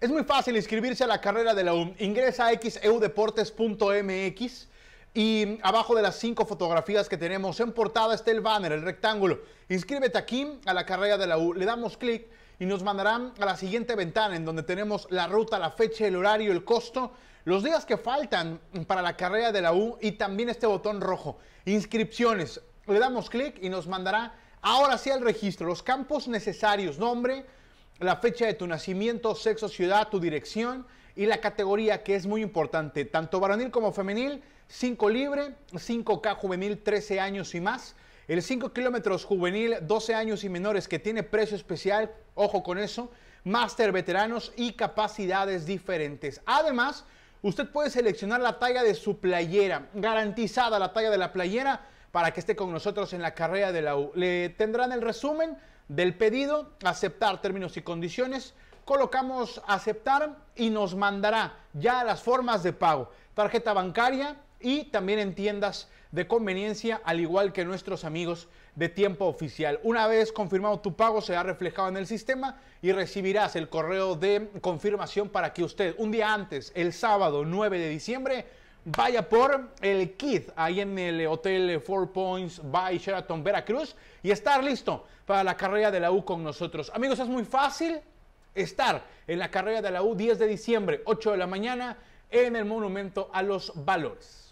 Es muy fácil inscribirse a la carrera de la U, Ingresa a xeudeportes.mx y abajo de las cinco fotografías que tenemos en portada está el banner, el rectángulo. Inscríbete aquí a la carrera de la U. Le damos clic y nos mandarán a la siguiente ventana en donde tenemos la ruta, la fecha, el horario, el costo, los días que faltan para la carrera de la U y también este botón rojo, inscripciones. Le damos clic y nos mandará ahora sí al registro, los campos necesarios, nombre, la fecha de tu nacimiento, sexo, ciudad, tu dirección y la categoría que es muy importante, tanto varonil como femenil, 5 libre, 5K juvenil 13 años y más, el 5 kilómetros juvenil 12 años y menores que tiene precio especial, ojo con eso, máster veteranos y capacidades diferentes. Además, usted puede seleccionar la talla de su playera, garantizada la talla de la playera para que esté con nosotros en la carrera de la U. Le tendrán el resumen del pedido, aceptar términos y condiciones. Colocamos aceptar y nos mandará ya las formas de pago, tarjeta bancaria y también en tiendas de conveniencia, al igual que nuestros amigos de tiempo oficial. Una vez confirmado tu pago, se ha reflejado en el sistema y recibirás el correo de confirmación para que usted un día antes, el sábado 9 de diciembre, vaya por el kit ahí en el Hotel Four Points by Sheraton Veracruz y estar listo para la carrera de la U con nosotros. Amigos, es muy fácil estar en la carrera de la U 10 de diciembre, 8 de la mañana, en el Monumento a los Valores.